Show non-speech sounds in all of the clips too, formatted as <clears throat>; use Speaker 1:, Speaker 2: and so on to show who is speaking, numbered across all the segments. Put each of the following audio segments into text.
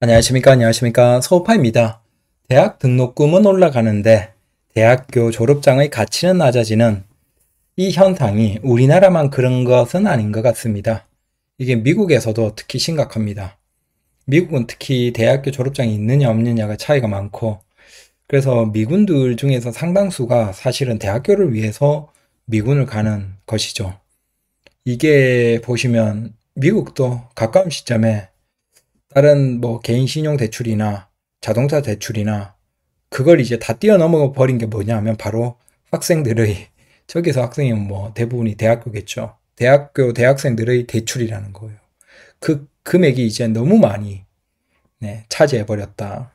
Speaker 1: 안녕하십니까 안녕하십니까 소파입니다 대학 등록금은 올라가는데 대학교 졸업장의 가치는 낮아지는 이 현상이 우리나라만 그런 것은 아닌 것 같습니다. 이게 미국에서도 특히 심각합니다. 미국은 특히 대학교 졸업장이 있느냐 없느냐가 차이가 많고 그래서 미군들 중에서 상당수가 사실은 대학교를 위해서 미군을 가는 것이죠. 이게 보시면 미국도 가까운 시점에 다른 뭐 개인 신용 대출이나 자동차 대출이나 그걸 이제 다 뛰어넘어 버린 게 뭐냐면 바로 학생들의 <laughs> 저기서 학생이뭐 대부분이 대학교겠죠. 대학교 대학생들의 대출이라는 거예요. 그 금액이 이제 너무 많이 네, 차지해 버렸다.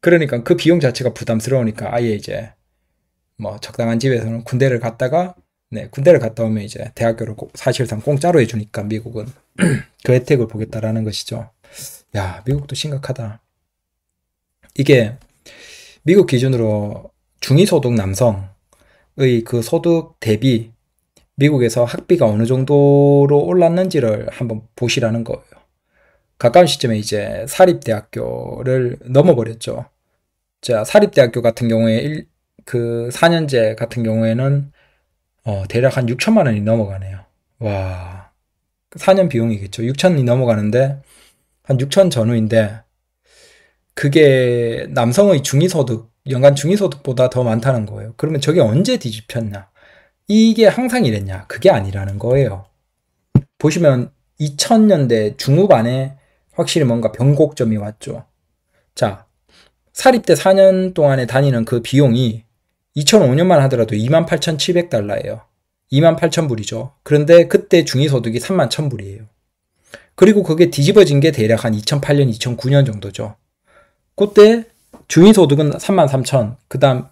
Speaker 1: 그러니까 그 비용 자체가 부담스러우니까 아예 이제 뭐 적당한 집에서는 군대를 갔다가 네, 군대를 갔다 오면 이제 대학교를 사실상 공짜로 해주니까 미국은 <clears throat> 그 혜택을 보겠다라는 것이죠. 야, 미국도 심각하다. 이게 미국 기준으로 중위소득 남성의 그 소득 대비 미국에서 학비가 어느 정도로 올랐는지를 한번 보시라는 거예요. 가까운 시점에 이제 사립대학교를 넘어버렸죠. 자, 사립대학교 같은 경우에 일, 그 4년제 같은 경우에는 어, 대략 한 6천만 원이 넘어가네요. 와. 4년 비용이겠죠. 6천이 넘어가는데 한 6천 전후인데 그게 남성의 중위소득, 연간 중위소득보다 더 많다는 거예요. 그러면 저게 언제 뒤집혔냐? 이게 항상 이랬냐? 그게 아니라는 거예요. 보시면 2000년대 중후반에 확실히 뭔가 변곡점이 왔죠. 자, 사립대 4년 동안에 다니는 그 비용이 2005년만 하더라도 28,700달러예요. 28,000불이죠. 그런데 그때 중위소득이 31,000불이에요. 그리고 그게 뒤집어진 게 대략 한 2008년, 2009년 정도죠. 그때 주인 소득은 3만 3천, 그 다음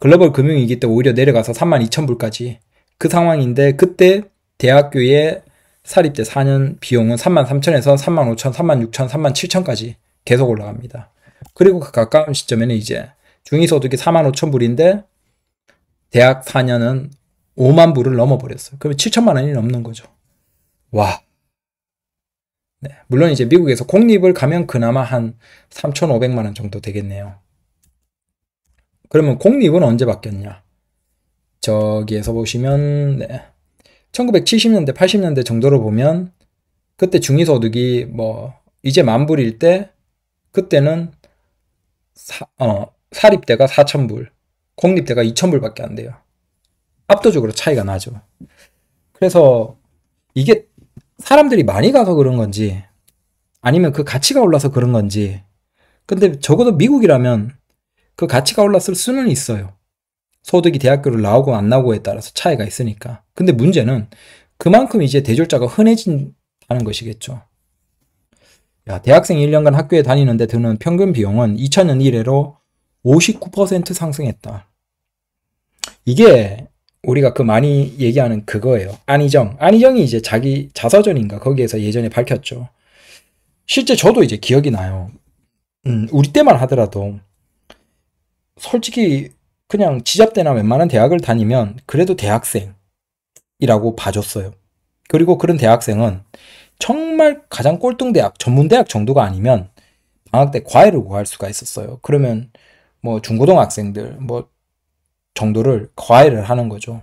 Speaker 1: 글로벌 금융위기 때 오히려 내려가서 3만 2천 불까지 그 상황인데 그때 대학교에 사립대 4년 비용은 3만 3천에서 3만 5천, 3만 6천, 3만 7천까지 계속 올라갑니다. 그리고 그 가까운 시점에는 이제 중위소득이 4만 5천 불인데 대학 4년은 5만 불을 넘어버렸어요. 그러면 7천만 원이 넘는 거죠. 와, 네, 물론 이제 미국에서 공립을 가면 그나마 한 3,500만 원 정도 되겠네요. 그러면 공립은 언제 바뀌었냐? 저기에서 보시면 네, 1970년대, 80년대 정도로 보면 그때 중위소득이 뭐 이제 만불일 때 그때는 사, 어, 사립대가 4,000불, 공립대가 2,000불밖에 안 돼요. 압도적으로 차이가 나죠. 그래서 이게 사람들이 많이 가서 그런 건지 아니면 그 가치가 올라서 그런 건지 근데 적어도 미국이라면 그 가치가 올랐을 수는 있어요. 소득이 대학교를 나오고 안 나오고에 따라서 차이가 있으니까. 근데 문제는 그만큼 이제 대졸자가 흔해진다는 것이겠죠. 야, 대학생 1년간 학교에 다니는데 드는 평균 비용은 2000년 이래로 59% 상승했다. 이게 우리가 그 많이 얘기하는 그거예요. 안희정. 안희정이 이제 자기 자서전인가 거기에서 예전에 밝혔죠. 실제 저도 이제 기억이 나요. 음, 우리 때만 하더라도 솔직히 그냥 지잡대나 웬만한 대학을 다니면 그래도 대학생이라고 봐줬어요. 그리고 그런 대학생은 정말 가장 꼴등대학, 전문대학 정도가 아니면 방학 때 과외를 구할 수가 있었어요. 그러면 뭐 중고등학생들, 뭐 정도를 과외를 하는 거죠.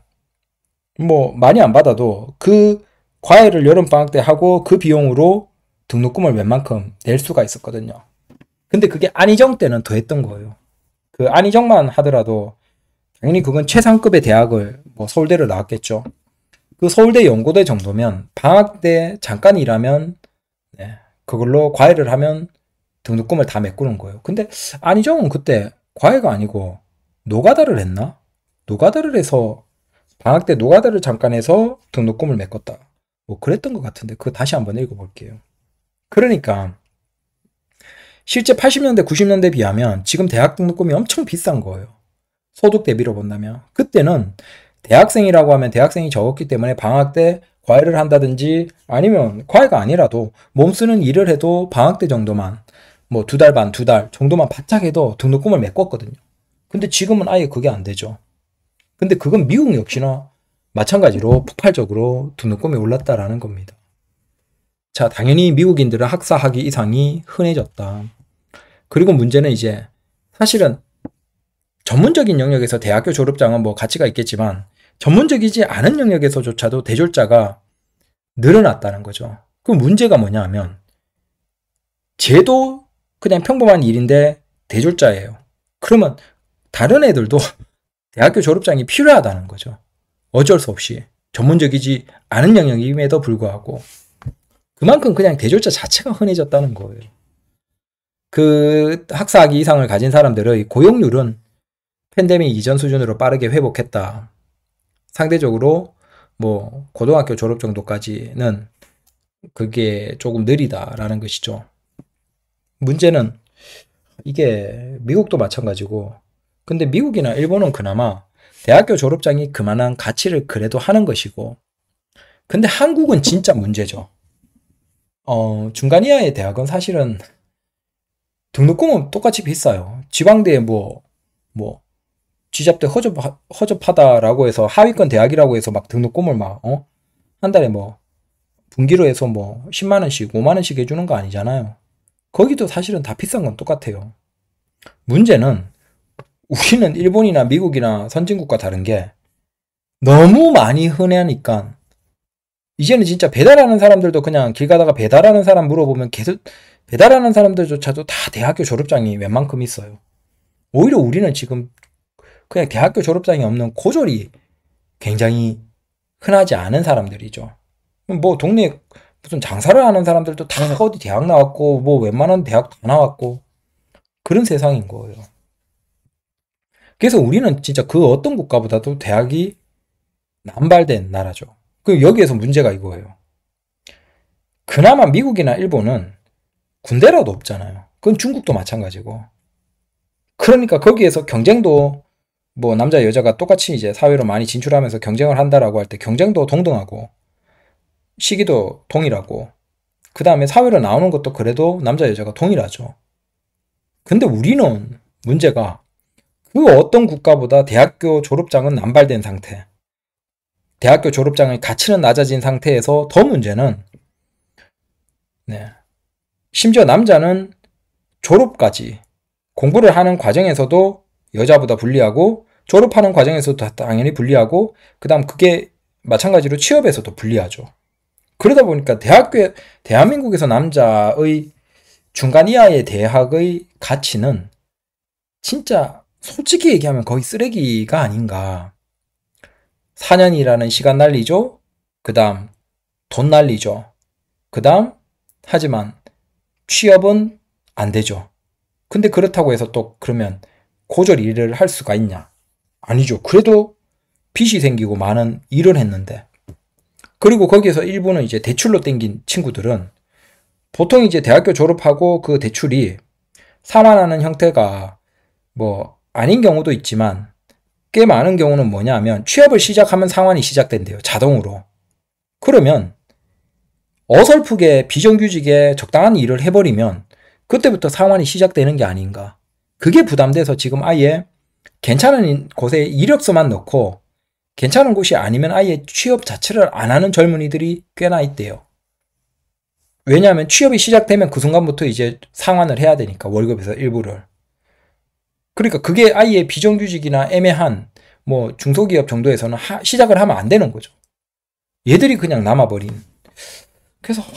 Speaker 1: 뭐 많이 안 받아도 그 과외를 여름방학 때 하고 그 비용으로 등록금을 웬만큼 낼 수가 있었거든요. 근데 그게 안희정 때는 더 했던 거예요. 그 안희정만 하더라도 당연히 그건 최상급의 대학을 뭐 서울대를 나왔겠죠. 그 서울대 연고대 정도면 방학 때 잠깐 일하면 네, 그걸로 과외를 하면 등록금을 다 메꾸는 거예요. 근데 안희정은 그때 과외가 아니고 노가다를 했나? 노가다를 해서 방학 때 노가다를 잠깐 해서 등록금을 메꿨다. 뭐 그랬던 것 같은데 그거 다시 한번 읽어볼게요. 그러니까 실제 80년대 90년대 비하면 지금 대학 등록금이 엄청 비싼 거예요. 소득 대비로 본다면 그때는 대학생이라고 하면 대학생이 적었기 때문에 방학 때 과외를 한다든지 아니면 과외가 아니라도 몸 쓰는 일을 해도 방학 때 정도만 뭐 두 달반두 달 정도만 바짝 해도 등록금을 메꿨거든요. 근데 지금은 아예 그게 안 되죠. 근데 그건 미국 역시나 마찬가지로 폭발적으로 두 눈금이 올랐다라는 겁니다. 자, 당연히 미국인들은 학사학위 이상이 흔해졌다. 그리고 문제는 이제 사실은 전문적인 영역에서 대학교 졸업장은 뭐 가치가 있겠지만 전문적이지 않은 영역에서조차도 대졸자가 늘어났다는 거죠. 그 문제가 뭐냐 하면 쟤도 그냥 평범한 일인데 대졸자예요. 그러면 다른 애들도 대학교 졸업장이 필요하다는 거죠. 어쩔 수 없이 전문적이지 않은 영역임에도 불구하고 그만큼 그냥 대졸자 자체가 흔해졌다는 거예요. 그 학사학위 이상을 가진 사람들의 고용률은 팬데믹 이전 수준으로 빠르게 회복했다. 상대적으로 뭐 고등학교 졸업 정도까지는 그게 조금 느리다라는 것이죠. 문제는 이게 미국도 마찬가지고 근데 미국이나 일본은 그나마 대학교 졸업장이 그만한 가치를 그래도 하는 것이고 근데 한국은 진짜 문제죠. 어, 중간 이하의 대학은 사실은 등록금은 똑같이 비싸요. 지방대에 뭐, 뭐, 지잡대 허접, 허접하다라고 해서 하위권 대학이라고 해서 막 등록금을 막, 어? 한 달에 뭐, 분기로 해서 뭐, 10만원씩, 5만원씩 해주는 거 아니잖아요. 거기도 사실은 다 비싼 건 똑같아요. 문제는 우리는 일본이나 미국이나 선진국과 다른 게 너무 많이 흔해하니까 이제는 진짜 배달하는 사람들도 그냥 길 가다가 배달하는 사람 물어보면 계속 배달하는 사람들조차도 다 대학교 졸업장이 웬만큼 있어요. 오히려 우리는 지금 그냥 대학교 졸업장이 없는 고졸이 굉장히 흔하지 않은 사람들이죠. 뭐 동네 무슨 장사를 하는 사람들도 다 네. 어디 대학 나왔고 뭐 웬만한 대학 다 나왔고 그런 세상인 거예요. 그래서 우리는 진짜 그 어떤 국가보다도 대학이 남발된 나라죠. 그 여기에서 문제가 이거예요. 그나마 미국이나 일본은 군대라도 없잖아요. 그건 중국도 마찬가지고. 그러니까 거기에서 경쟁도 뭐 남자 여자가 똑같이 이제 사회로 많이 진출하면서 경쟁을 한다라고 할 때 경쟁도 동등하고 시기도 동일하고 그 다음에 사회로 나오는 것도 그래도 남자 여자가 동일하죠. 근데 우리는 문제가 그 어떤 국가보다 대학교 졸업장은 남발된 상태. 대학교 졸업장의 가치는 낮아진 상태에서 더 문제는 네. 심지어 남자는 졸업까지 공부를 하는 과정에서도 여자보다 불리하고 졸업하는 과정에서도 당연히 불리하고 그다음 그게 마찬가지로 취업에서도 불리하죠. 그러다 보니까 대학교 대한민국에서 남자의 중간 이하의 대학의 가치는 진짜 솔직히 얘기하면 거의 쓰레기가 아닌가. 4년이라는 시간 날리죠? 그 다음, 돈 날리죠? 그 다음, 하지만 취업은 안 되죠. 근데 그렇다고 해서 또 그러면 고졸 일을 할 수가 있냐? 아니죠. 그래도 빚이 생기고 많은 일을 했는데. 그리고 거기에서 일부는 이제 대출로 땡긴 친구들은 보통 이제 대학교 졸업하고 그 대출이 상환하는 형태가 뭐 아닌 경우도 있지만 꽤 많은 경우는 뭐냐면 취업을 시작하면 상환이 시작된대요. 자동으로. 그러면 어설프게 비정규직에 적당한 일을 해버리면 그때부터 상환이 시작되는 게 아닌가. 그게 부담돼서 지금 아예 괜찮은 곳에 이력서만 넣고 괜찮은 곳이 아니면 아예 취업 자체를 안 하는 젊은이들이 꽤나 있대요. 왜냐하면 취업이 시작되면 그 순간부터 이제 상환을 해야 되니까 월급에서 일부를. 그러니까 그게 아예 비정규직이나 애매한 뭐 중소기업 정도에서는 하, 시작을 하면 안 되는 거죠. 얘들이 그냥 남아버린. 그래서 와,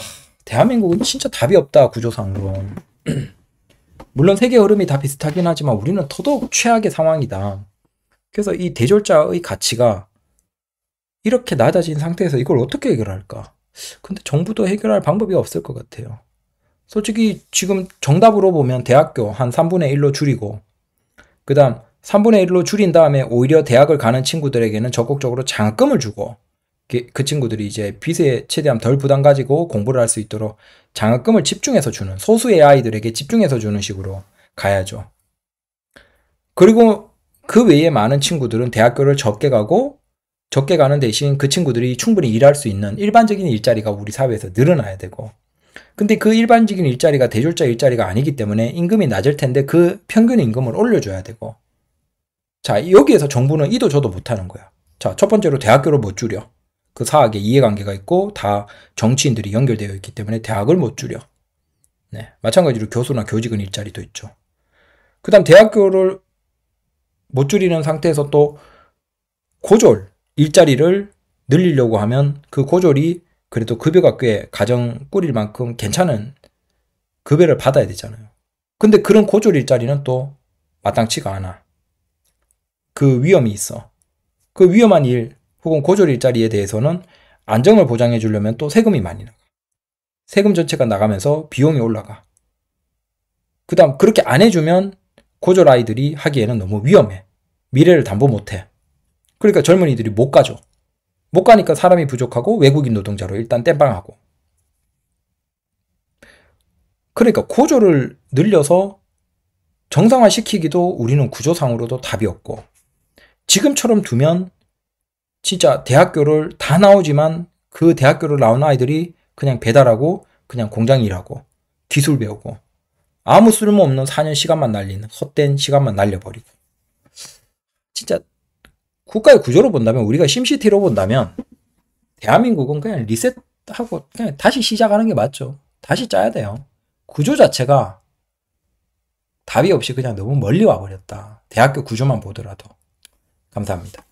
Speaker 1: 대한민국은 진짜 답이 없다 구조상으로. <clears throat> 물론 세계 흐름이 다 비슷하긴 하지만 우리는 더더욱 최악의 상황이다. 그래서 이 대졸자의 가치가 이렇게 낮아진 상태에서 이걸 어떻게 해결할까? 근데 정부도 해결할 방법이 없을 것 같아요. 솔직히 지금 정답으로 보면 대학교 한 3분의 1로 줄이고 그 다음 3분의 1로 줄인 다음에 오히려 대학을 가는 친구들에게는 적극적으로 장학금을 주고 그, 그 친구들이 이제 빚에 최대한 덜 부담 가지고 공부를 할 수 있도록 장학금을 집중해서 주는 소수의 아이들에게 집중해서 주는 식으로 가야죠. 그리고 그 외에 많은 친구들은 대학교를 적게 가고 적게 가는 대신 그 친구들이 충분히 일할 수 있는 일반적인 일자리가 우리 사회에서 늘어나야 되고 근데 그 일반적인 일자리가 대졸자 일자리가 아니기 때문에 임금이 낮을 텐데 그 평균 임금을 올려줘야 되고 자 여기에서 정부는 이도 저도 못하는 거야 자 첫 번째로 대학교를 못 줄여 그 사학에 이해관계가 있고 다 정치인들이 연결되어 있기 때문에 대학을 못 줄여 네 마찬가지로 교수나 교직은 일자리도 있죠 그 다음 대학교를 못 줄이는 상태에서 또 고졸 일자리를 늘리려고 하면 그 고졸이 그래도 급여가 꽤 가정 꾸릴 만큼 괜찮은 급여를 받아야 되잖아요. 근데 그런 고졸 일자리는 또 마땅치가 않아. 그 위험이 있어. 그 위험한 일 혹은 고졸 일자리에 대해서는 안정을 보장해 주려면 또 세금이 많이 나가. 세금 전체가 나가면서 비용이 올라가. 그 다음, 그렇게 안 해주면 고졸 아이들이 하기에는 너무 위험해. 미래를 담보 못 해. 그러니까 젊은이들이 못 가죠. 못 가니까 사람이 부족하고 외국인 노동자로 일단 땜빵하고. 그러니까 구조를 늘려서 정상화시키기도 우리는 구조상으로도 답이 없고 지금처럼 두면 진짜 대학교를 다 나오지만 그 대학교를 나온 아이들이 그냥 배달하고 그냥 공장 일하고 기술 배우고 아무 쓸모없는 4년 시간만 날리는 헛된 시간만 날려버리고 진짜 국가의 구조로 본다면 우리가 심시티로 본다면 대한민국은 그냥 리셋하고 그냥 다시 시작하는 게 맞죠. 다시 짜야 돼요. 구조 자체가 답이 없이 그냥 너무 멀리 와버렸다. 대학교 구조만 보더라도. 감사합니다.